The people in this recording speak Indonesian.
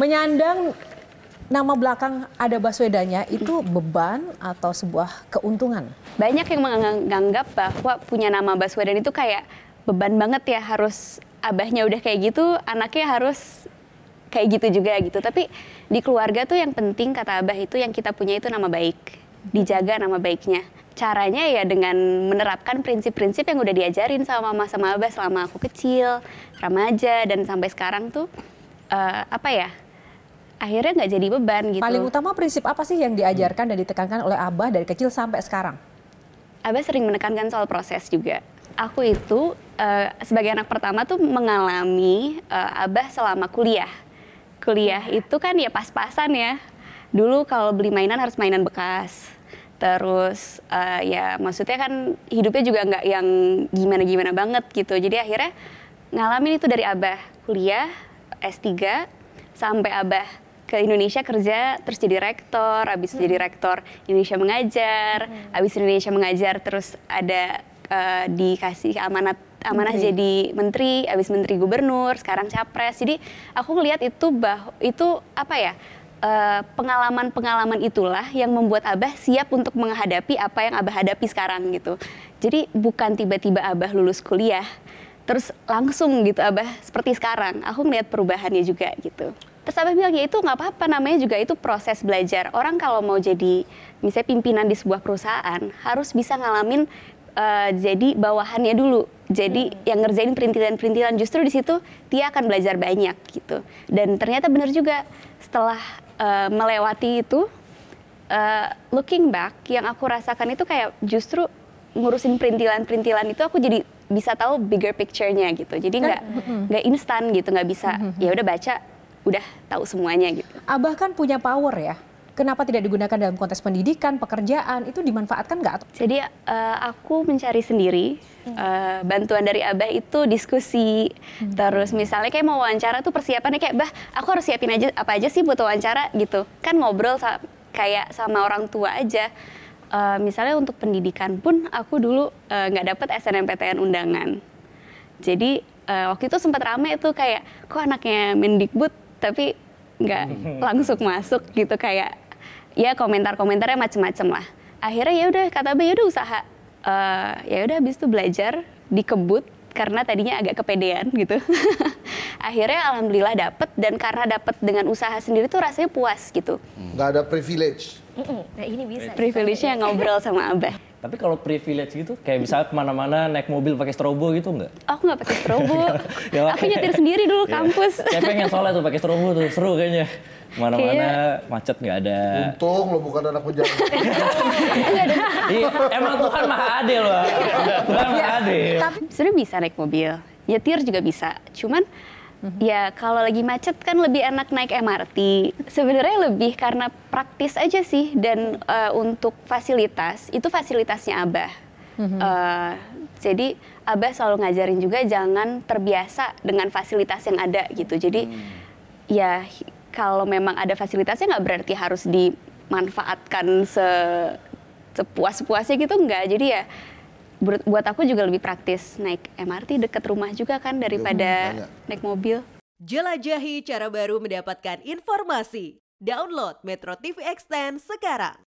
Menyandang nama belakang ada Baswedanya itu beban atau sebuah keuntungan? Banyak yang menganggap bahwa punya nama Baswedan itu kayak beban banget ya harus abahnya udah kayak gitu, anaknya harus kayak gitu juga gitu. Tapi di keluarga tuh yang penting kata abah itu yang kita punya itu nama baik, dijaga nama baiknya caranya ya dengan menerapkan prinsip-prinsip yang udah diajarin sama mama sama abah selama aku kecil remaja dan sampai sekarang tuh uh, apa ya akhirnya nggak jadi beban gitu paling utama prinsip apa sih yang diajarkan dan ditekankan oleh abah dari kecil sampai sekarang abah sering menekankan soal proses juga aku itu uh, sebagai anak pertama tuh mengalami uh, abah selama kuliah kuliah itu kan ya pas-pasan ya dulu kalau beli mainan harus mainan bekas terus uh, ya maksudnya kan hidupnya juga nggak yang gimana gimana banget gitu jadi akhirnya ngalamin itu dari abah kuliah S3 sampai abah ke Indonesia kerja terus jadi rektor habis hmm. jadi rektor Indonesia mengajar hmm. habis Indonesia mengajar terus ada uh, dikasih amanat amanah menteri. jadi menteri habis menteri gubernur sekarang capres jadi aku ngelihat itu bah itu apa ya Eh, pengalaman-pengalaman uh, itulah yang membuat Abah siap untuk menghadapi apa yang Abah hadapi sekarang gitu. Jadi bukan tiba-tiba Abah lulus kuliah terus langsung gitu Abah seperti sekarang. Aku melihat perubahannya juga gitu. Terus Abah bilang ya itu nggak apa-apa namanya juga itu proses belajar. Orang kalau mau jadi misalnya pimpinan di sebuah perusahaan harus bisa ngalamin uh, jadi bawahannya dulu. Jadi hmm. yang ngerjain perintilan-perintilan justru di situ dia akan belajar banyak gitu. Dan ternyata benar juga setelah uh, melewati itu, uh, looking back, yang aku rasakan itu kayak justru ngurusin perintilan-perintilan itu aku jadi bisa tahu bigger picture-nya gitu. Jadi kan- nggak nggak instan gitu, nggak bisa ya udah baca udah tahu semuanya gitu. Abah kan punya power ya kenapa tidak digunakan dalam konteks pendidikan, pekerjaan itu dimanfaatkan nggak? Jadi uh, aku mencari sendiri hmm. uh, bantuan dari abah itu diskusi hmm. terus misalnya kayak mau wawancara tuh persiapannya kayak bah aku harus siapin aja apa aja sih buat wawancara gitu kan ngobrol sa kayak sama orang tua aja. Uh, misalnya untuk pendidikan pun aku dulu nggak uh, dapet SNMPTN undangan. Jadi uh, waktu itu sempat rame itu kayak kok anaknya Mendikbud tapi nggak langsung masuk gitu kayak ya komentar-komentarnya macem-macem lah akhirnya ya udah kata Abah ya udah usaha uh, ya udah habis itu belajar dikebut karena tadinya agak kepedean gitu. Akhirnya alhamdulillah dapet dan karena dapet dengan usaha sendiri tuh rasanya puas gitu. Hmm. Gak ada privilege. Nah ini bisa. privilege yang ngobrol sama abah. Tapi kalau privilege gitu, kayak misalnya kemana-mana naik mobil pakai strobo gitu nggak? Aku enggak pakai strobo. ya, aku nyetir sendiri dulu ya. kampus. Kayak pengen soalnya tuh pakai strobo tuh, seru kayaknya. Mana-mana macet nggak ada. Untung lo bukan anak pejabat. Iya, emang Tuhan maha adil loh. Tuhan maha ya, adil. Tapi sebenarnya bisa naik mobil, nyetir ya, juga bisa. Cuman mhm. Ya kalau lagi macet kan lebih enak naik MRT. Sebenarnya lebih karena praktis aja sih dan uh, untuk fasilitas itu fasilitasnya abah. Uh, jadi abah selalu ngajarin juga jangan terbiasa dengan fasilitas yang ada gitu. Jadi hmm. ya kalau memang ada fasilitasnya nggak berarti harus dimanfaatkan se sepuas-puasnya gitu nggak. Jadi ya buat aku juga lebih praktis naik MRT dekat rumah juga kan daripada iya, naik mobil. Jelajahi cara baru mendapatkan informasi. Download Metro TV Extend sekarang.